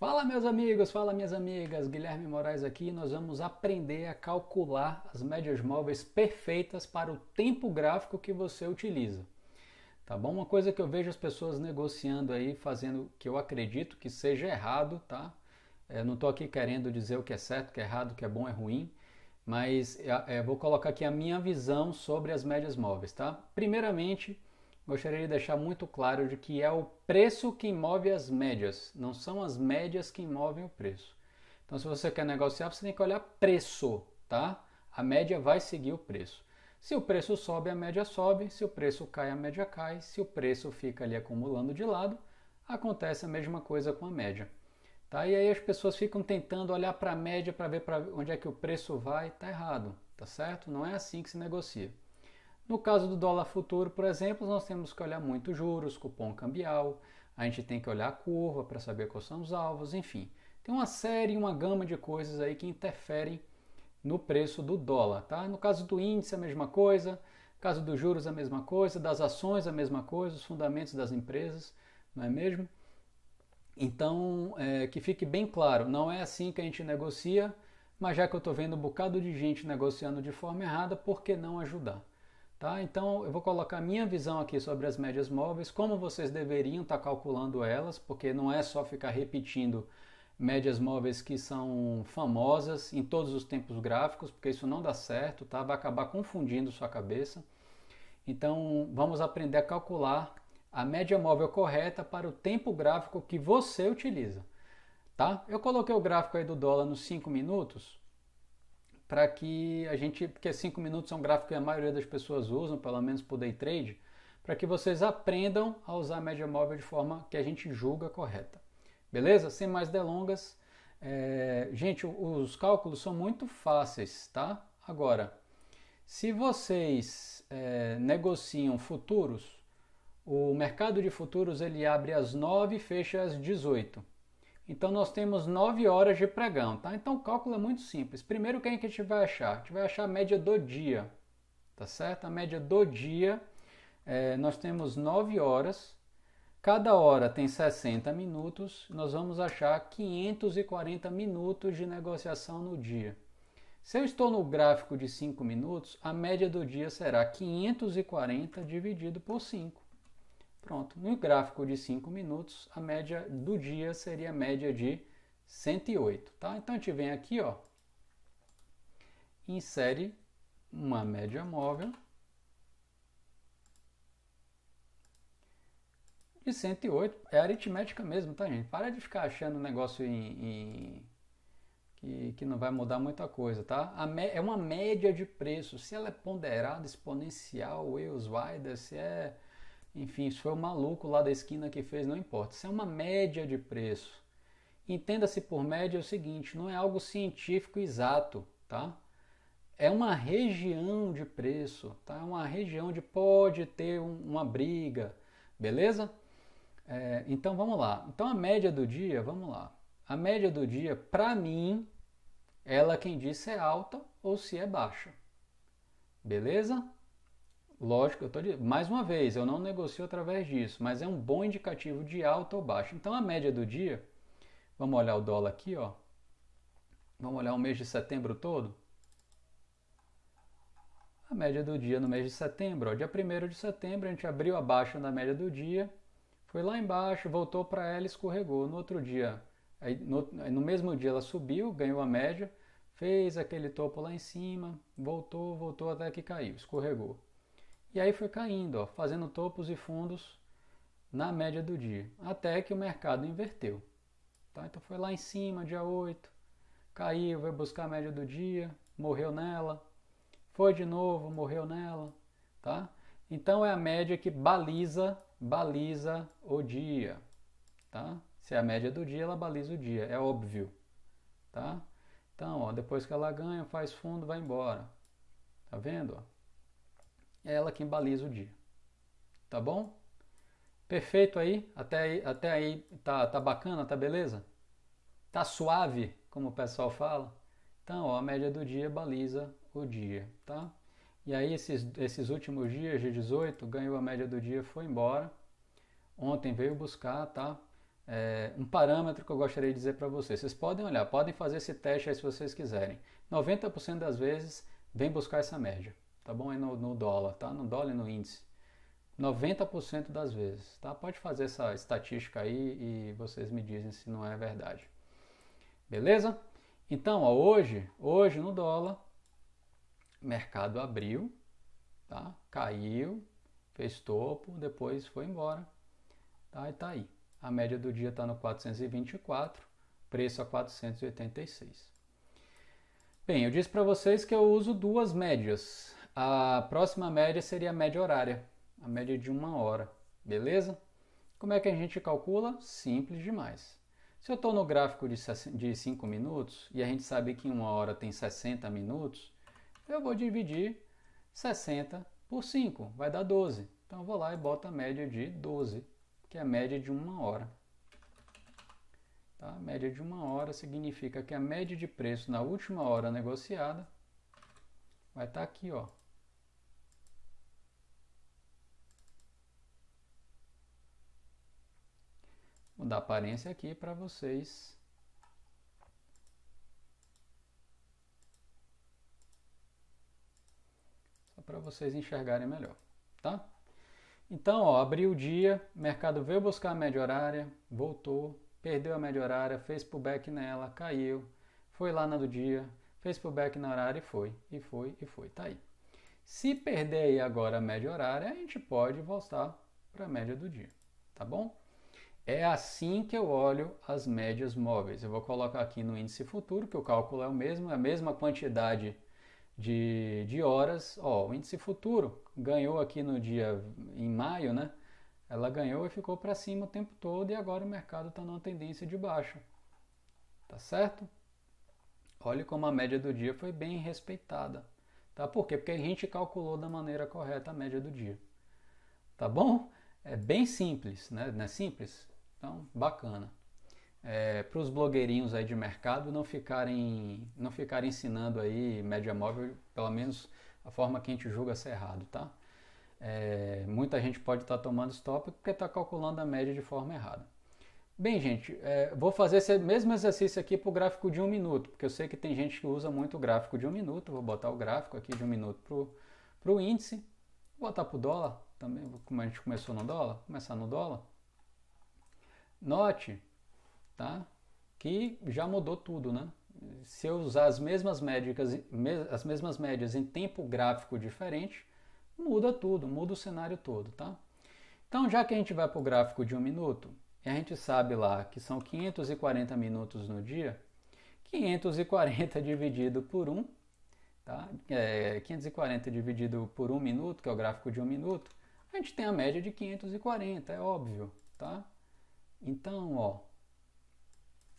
Fala meus amigos, fala minhas amigas, Guilherme Moraes aqui. Nós vamos aprender a calcular as médias móveis perfeitas para o tempo gráfico que você utiliza. Tá bom? Uma coisa que eu vejo as pessoas negociando aí, fazendo que eu acredito que seja errado, tá? Eu não estou aqui querendo dizer o que é certo, o que é errado, o que é bom, é ruim, mas é, é, vou colocar aqui a minha visão sobre as médias móveis, tá? Primeiramente, gostaria de deixar muito claro de que é o preço que move as médias, não são as médias que movem o preço. Então, se você quer negociar, você tem que olhar preço, tá? A média vai seguir o preço. Se o preço sobe, a média sobe. Se o preço cai, a média cai. Se o preço fica ali acumulando de lado, acontece a mesma coisa com a média. Tá? E aí as pessoas ficam tentando olhar para a média para ver para onde é que o preço vai, tá errado, tá certo? Não é assim que se negocia. No caso do dólar futuro, por exemplo, nós temos que olhar muito juros, cupom cambial, a gente tem que olhar a curva para saber quais são os alvos, enfim. Tem uma série, uma gama de coisas aí que interferem no preço do dólar, tá? No caso do índice, a mesma coisa, no caso dos juros, a mesma coisa, das ações, a mesma coisa, os fundamentos das empresas, não é mesmo? Então, é, que fique bem claro, não é assim que a gente negocia, mas já que eu estou vendo um bocado de gente negociando de forma errada, por que não ajudar? Tá? Então eu vou colocar a minha visão aqui sobre as médias móveis, como vocês deveriam estar tá calculando elas, porque não é só ficar repetindo médias móveis que são famosas em todos os tempos gráficos, porque isso não dá certo, tá? vai acabar confundindo sua cabeça. Então vamos aprender a calcular a média móvel correta para o tempo gráfico que você utiliza. Tá? Eu coloquei o gráfico aí do dólar nos 5 minutos, para que a gente, porque 5 minutos é um gráfico que a maioria das pessoas usam, pelo menos para o day trade, para que vocês aprendam a usar a média móvel de forma que a gente julga correta. Beleza? Sem mais delongas, é... gente, os cálculos são muito fáceis, tá? Agora, se vocês é, negociam futuros, o mercado de futuros ele abre às 9 e fecha às 18. Então nós temos 9 horas de pregão, tá? Então o cálculo é muito simples. Primeiro quem é que a gente vai achar? A gente vai achar a média do dia, tá certo? A média do dia, é, nós temos 9 horas, cada hora tem 60 minutos, nós vamos achar 540 minutos de negociação no dia. Se eu estou no gráfico de 5 minutos, a média do dia será 540 dividido por 5. Pronto. No gráfico de 5 minutos, a média do dia seria a média de 108, tá? Então a gente vem aqui, ó, insere uma média móvel de 108. É aritmética mesmo, tá, gente? Para de ficar achando negócio em, em... Que, que, não vai mudar muita coisa, tá? Me... é uma média de preço. Se ela é ponderada, exponencial, Wales, Wider, se é enfim, se foi o maluco lá da esquina que fez, não importa. Isso é uma média de preço. Entenda-se por média é o seguinte, não é algo científico exato, tá? É uma região de preço, tá? É uma região onde pode ter um, uma briga, beleza? É, então vamos lá. Então a média do dia, vamos lá. A média do dia, para mim, ela quem diz se é alta ou se é baixa. Beleza? Lógico, eu tô de... mais uma vez, eu não negocio através disso, mas é um bom indicativo de alta ou baixa. Então a média do dia, vamos olhar o dólar aqui, ó. Vamos olhar o mês de setembro todo. A média do dia no mês de setembro, ó, dia 1 de setembro a gente abriu abaixo da média do dia, foi lá embaixo, voltou para ela, escorregou. No outro dia, aí no, no mesmo dia ela subiu, ganhou a média, fez aquele topo lá em cima, voltou, voltou até que caiu, escorregou. E aí foi caindo, ó, fazendo topos e fundos na média do dia, até que o mercado inverteu. Tá? Então foi lá em cima, dia 8, caiu, vai buscar a média do dia, morreu nela, foi de novo, morreu nela, tá? Então é a média que baliza, baliza o dia, tá? Se é a média do dia, ela baliza o dia, é óbvio, tá? Então, ó, depois que ela ganha, faz fundo, vai embora. Tá vendo? Ó? é ela quem baliza o dia. Tá bom? Perfeito aí? Até aí, até aí tá, tá bacana, tá beleza? Tá suave, como o pessoal fala? Então, ó, a média do dia baliza o dia, tá? E aí esses, esses últimos dias, dia 18, ganhou a média do dia, foi embora. Ontem veio buscar, tá? É, um parâmetro que eu gostaria de dizer para vocês. Vocês podem olhar, podem fazer esse teste aí se vocês quiserem. 90% das vezes vem buscar essa média tá bom? É no, no dólar, tá? No dólar e no índice. 90% das vezes, tá? Pode fazer essa estatística aí e vocês me dizem se não é verdade. Beleza? Então, ó, hoje, hoje no dólar, mercado abriu, tá? Caiu, fez topo, depois foi embora, tá? E tá aí. A média do dia tá no 424, preço a 486. Bem, eu disse para vocês que eu uso duas médias, a próxima média seria a média horária, a média de uma hora, beleza? Como é que a gente calcula? Simples demais. Se eu estou no gráfico de 5 minutos e a gente sabe que uma hora tem 60 minutos, eu vou dividir 60 por 5, vai dar 12. Então eu vou lá e boto a média de 12, que é a média de uma hora. Tá? A média de uma hora significa que a média de preço na última hora negociada vai estar tá aqui, ó, mudar a aparência aqui para vocês só para vocês enxergarem melhor, tá? Então, ó, abriu o dia, mercado veio buscar a média horária, voltou, perdeu a média horária, fez pullback nela, caiu, foi lá na do dia, fez pullback na horária e foi, e foi, e foi, tá aí. Se perder aí agora a média horária, a gente pode voltar para a média do dia, tá bom? É assim que eu olho as médias móveis. Eu vou colocar aqui no índice futuro, que o cálculo é o mesmo, é a mesma quantidade de, de horas. Ó, o índice futuro ganhou aqui no dia em maio, né? Ela ganhou e ficou para cima o tempo todo e agora o mercado está numa tendência de baixa. Tá certo? Olha como a média do dia foi bem respeitada. Tá? Por quê? Porque a gente calculou da maneira correta a média do dia. Tá bom? É bem simples, né? Não é simples? Então, bacana. É, para os blogueirinhos aí de mercado não ficarem não ficarem ensinando aí média móvel, pelo menos a forma que a gente julga ser errado, tá? É, muita gente pode estar tá tomando stop porque está calculando a média de forma errada. Bem, gente, é, vou fazer esse mesmo exercício aqui para o gráfico de um minuto, porque eu sei que tem gente que usa muito o gráfico de um minuto. Vou botar o gráfico aqui de um minuto para o índice, vou botar para o dólar também, como a gente começou no dólar, começar no dólar. Note, tá? Que já mudou tudo, né? Se eu usar as mesmas médicas, as mesmas médias em tempo gráfico diferente, muda tudo, muda o cenário todo, tá? Então, já que a gente vai para o gráfico de um minuto, e a gente sabe lá que são 540 minutos no dia, 540 dividido por 1, tá? É, 540 dividido por 1 minuto, que é o gráfico de 1 minuto, a gente tem a média de 540, é óbvio, tá? Então, ó,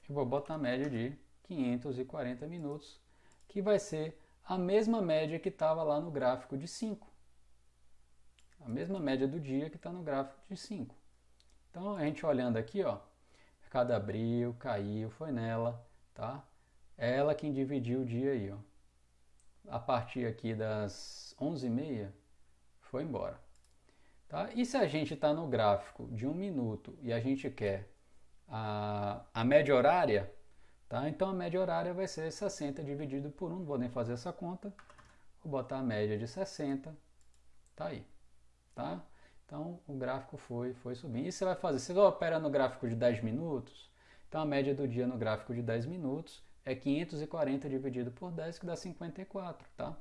eu vou botar a média de 540 minutos, que vai ser a mesma média que estava lá no gráfico de 5. A mesma média do dia que está no gráfico de 5. Então, a gente olhando aqui, ó, mercado abriu, caiu, foi nela, tá? É ela quem dividiu o dia aí, ó. A partir aqui das 11h30, foi embora. Tá? E se a gente está no gráfico de um minuto e a gente quer a, a média horária, tá? então a média horária vai ser 60 dividido por 1, não vou nem fazer essa conta, vou botar a média de 60, tá aí. Tá? Então o gráfico foi, foi subindo. E você vai fazer, você opera no gráfico de 10 minutos, então a média do dia no gráfico de 10 minutos é 540 dividido por 10, que dá 54, tá?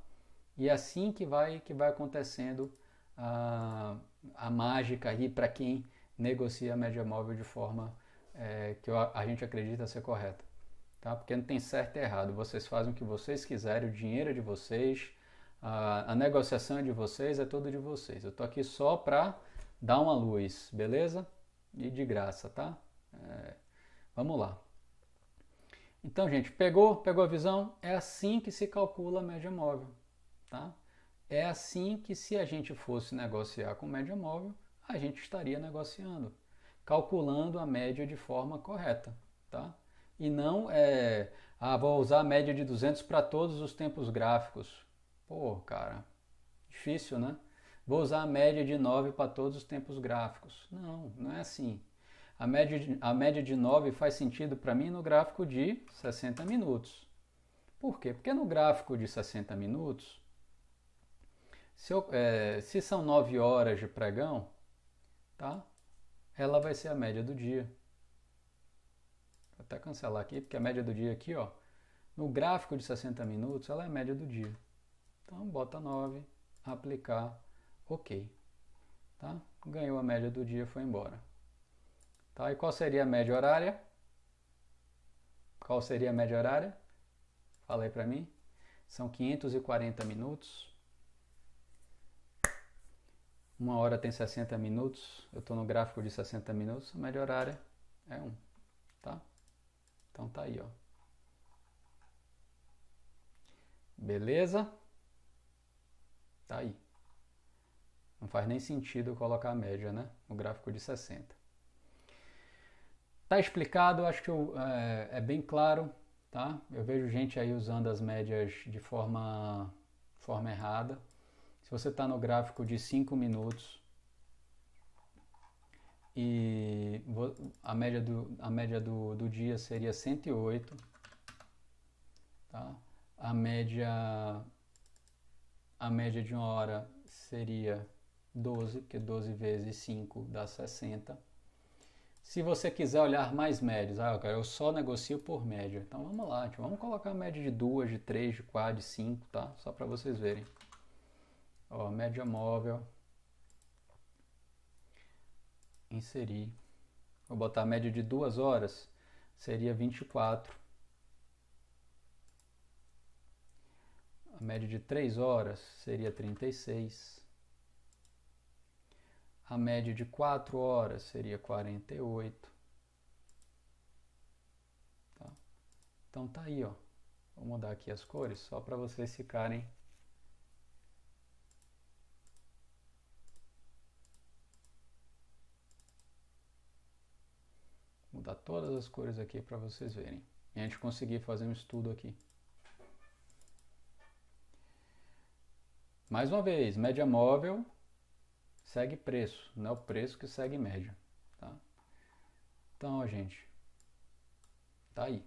E é assim que vai, que vai acontecendo a a mágica aí para quem negocia a média móvel de forma é, que a gente acredita ser correta. Tá? Porque não tem certo e errado. Vocês fazem o que vocês quiserem, o dinheiro é de vocês, a, a negociação é de vocês, é tudo de vocês. Eu estou aqui só para dar uma luz, beleza? E de graça, tá? É, vamos lá. Então, gente, pegou, pegou a visão? É assim que se calcula a média móvel, tá? É assim que, se a gente fosse negociar com média móvel, a gente estaria negociando, calculando a média de forma correta, tá? E não é, ah, vou usar a média de 200 para todos os tempos gráficos. Pô, cara, difícil, né? Vou usar a média de 9 para todos os tempos gráficos. Não, não é assim. A média de, a média de 9 faz sentido para mim no gráfico de 60 minutos. Por quê? Porque no gráfico de 60 minutos se, eu, é, se são nove horas de pregão, tá? Ela vai ser a média do dia. Vou até cancelar aqui, porque a média do dia aqui, ó, no gráfico de 60 minutos, ela é a média do dia. Então, bota 9, aplicar, ok. Tá? Ganhou a média do dia, foi embora. Tá? E qual seria a média horária? Qual seria a média horária? Fala aí para mim. São 540 minutos. Uma hora tem 60 minutos, eu estou no gráfico de 60 minutos, a melhor área é 1, um, tá? Então tá aí, ó. Beleza? Tá aí. Não faz nem sentido colocar a média, né? No gráfico de 60. Tá explicado, acho que eu, é, é bem claro, tá? Eu vejo gente aí usando as médias de forma, forma errada, se você está no gráfico de 5 minutos e a média do, a média do, do dia seria 108, tá? a, média, a média de uma hora seria 12, porque 12 vezes 5 dá 60. Se você quiser olhar mais médias, ah, cara, eu só negocio por média. Então vamos lá, tipo, vamos colocar a média de 2, de 3, de 4, de 5, tá? Só para vocês verem ó, média móvel, inserir, vou botar a média de duas horas, seria 24. A média de três horas seria 36. A média de quatro horas seria 48. Tá. Então tá aí, ó. Vou mudar aqui as cores só para vocês ficarem mudar todas as cores aqui para vocês verem. E a gente conseguir fazer um estudo aqui. Mais uma vez, média móvel segue preço, não é o preço que segue média. Tá? Então, ó, gente, tá aí.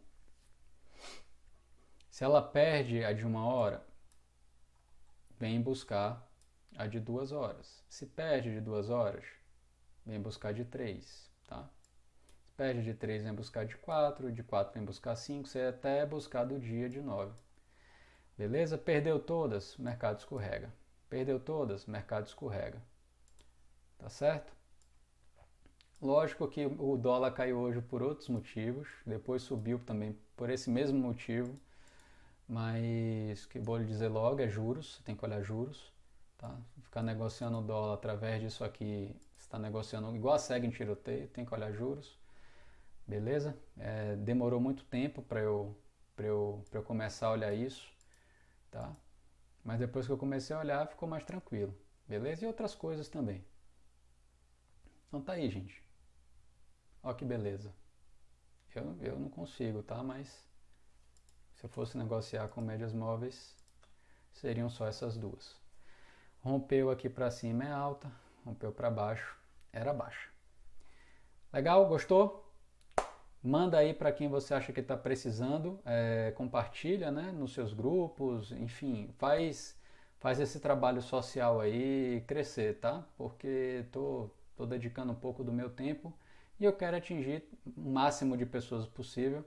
Se ela perde a de uma hora, vem buscar a de duas horas. Se perde de duas horas, vem buscar de três, tá? Pede de 3 vem buscar de 4, de 4 vem buscar 5, você até buscar do dia de 9. Beleza? Perdeu todas, mercado escorrega. Perdeu todas, mercado escorrega. Tá certo? Lógico que o dólar caiu hoje por outros motivos, depois subiu também por esse mesmo motivo, mas que vou lhe dizer logo é juros, você tem que olhar juros, tá? Ficar negociando o dólar através disso aqui, está negociando igual a segue em tiroteio, tem que olhar juros beleza? É, demorou muito tempo para eu, eu, eu começar a olhar isso, tá? Mas depois que eu comecei a olhar, ficou mais tranquilo, beleza? E outras coisas também. Então tá aí, gente. Ó que beleza. Eu, eu não consigo, tá? Mas se eu fosse negociar com médias móveis, seriam só essas duas. Rompeu aqui para cima é alta, rompeu para baixo era baixa. Legal? Gostou? Manda aí para quem você acha que está precisando, é, compartilha né, nos seus grupos, enfim, faz, faz esse trabalho social aí crescer, tá? Porque tô, tô dedicando um pouco do meu tempo e eu quero atingir o máximo de pessoas possível.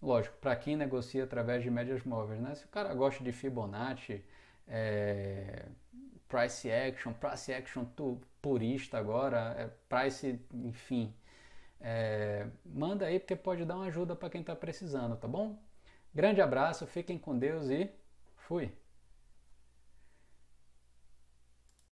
Lógico, para quem negocia através de médias móveis, né? Se o cara gosta de Fibonacci, é, price action, price action purista agora, é, price, enfim, é, manda aí porque pode dar uma ajuda para quem está precisando, tá bom? Grande abraço, fiquem com Deus e fui!